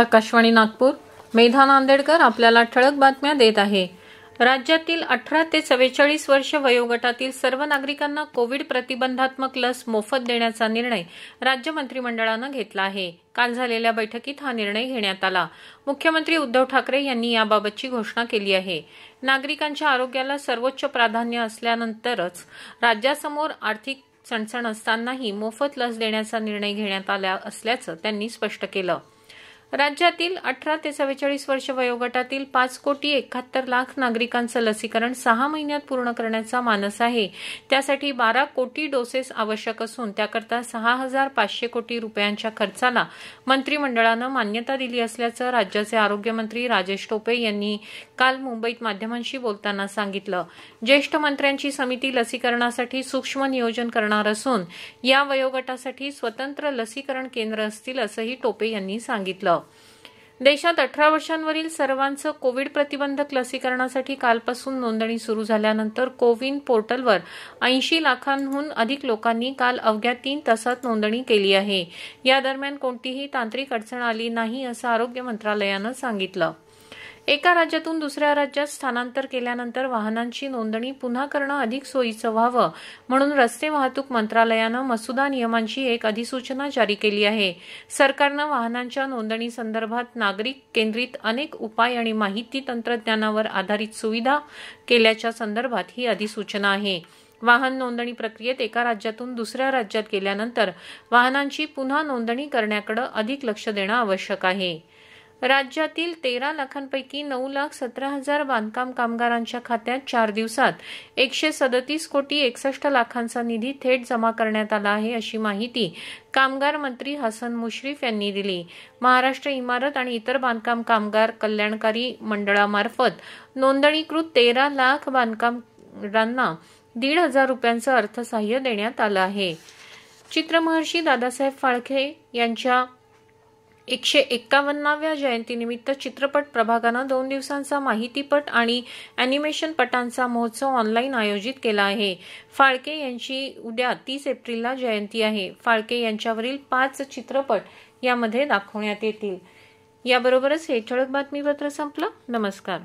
आकाशवाणी नागपूर मेधा नांदेडकर आपल्याला ठळक बातम्या देत आहे राज्यातील अठरा ते चव्वेचाळीस वर्ष वयोगटातील सर्व नागरिकांना कोविड प्रतिबंधात्मक लस मोफत देण्याचा निर्णय राज्य मंत्रिमंडळानं घेतला आहे काल झालेल्या बैठकीत हा निर्णय घेण्यात आला मुख्यमंत्री उद्धव ठाकरे यांनी याबाबतची घोषणा केली आहे नागरिकांच्या आरोग्याला सर्वोच्च प्राधान्य असल्यानंतरच राज्यासमोर आर्थिक सणसण असतानाही मोफत लस देण्याचा निर्णय घेण्यात आला असल्याचं त्यांनी स्पष्ट केलं राज्यातील अठरा ते चव्वेचाळीस वर्ष वयोगटातील पाच कोटी एकाहत्तर लाख नागरिकांचं लसीकरण सहा महिन्यात पूर्ण करण्याचा मानस आहे त्यासाठी बारा कोटी डोसेस आवश्यक असून त्याकरता सहा हजार पाचशे कोटी रुपयांच्या खर्चाला मंत्रिमंडळानं मान्यता दिली असल्याचं राज्याचे आरोग्यमंत्री राजेश टोपे यांनी काल मुंबईत माध्यमांशी बोलताना सांगितलं ज्येष्ठ मंत्र्यांची समिती लसीकरणासाठी सूक्ष्म नियोजन करणार असून या वयोगटासाठी स्वतंत्र लसीकरण केंद्र असतील असंही टोपे यांनी सांगितलं देशात अठरा वर्षांवरील सर्वांचं कोविड प्रतिबंधक लसीकरणासाठी कालपासून नोंदणी सुरू झाल्यानंतर कोविन पोर्टलवर ऐंशी लाखांहून अधिक लोकांनी काल अवघ्या तीन तासात नोंदणी केली आहे या दरम्यान कोणतीही तांत्रिक अडचण आली नाही असं आरोग्य मंत्रालयानं सांगितलं एका राज्यातून दुसऱ्या राज्यात स्थानांतर केल्यानंतर वाहनांची नोंदणी पुन्हा करणं अधिक सोयीचं व्हावं म्हणून रस्ते वाहतूक मंत्रालयानं मसुदा नियमांची एक अधिसूचना जारी केली आहे सरकारनं वाहनांच्या नोंदणी संदर्भात नागरिक केंद्रित अनेक उपाय आणि माहिती तंत्रज्ञानावर आधारित सुविधा केल्याच्या संदर्भात ही अधिसूचना आहे वाहन नोंदणी प्रक्रियेत एका राज्यातून दुसऱ्या राज्यात गेल्यानंतर वाहनांची पुन्हा नोंदणी करण्याकडे अधिक लक्ष देणं आवश्यक आहे राज्यातील तेरा लाखांपैकी नऊ लाख सतरा हजार बांधकाम कामगारांच्या खात्यात चार दिवसात एकशे सदतीस कोटी एकसष्ट लाखांचा निधी थेट जमा करण्यात आला आहे अशी माहिती कामगार मंत्री हसन मुश्रीफ यांनी दिली महाराष्ट्र इमारत आणि इतर बांधकाम कामगार कल्याणकारी मंडळामार्फत नोंदणीकृत तेरा लाख बांधकामांना दीड हजार रुपयांचं अर्थसहाय्य देण्यात आलं आहे चित्रमहर्षी दादासाहेब फाळके यांच्या एकशे एक्कावन्नाव्या जयंतीनिमित्त चित्रपट प्रभागानं दोन दिवसांचा माहितीपट आणि अॅनिमेशन पटांचा महोत्सव ऑनलाईन आयोजित केला आहे फाळके यांची उद्या तीस एप्रिलला जयंती आहे फाळके यांच्यावरील पाच चित्रपट यामध्ये दाखवण्यात येतील याबरोबरच हे ठळक बातमीपत्र संपलं नमस्कार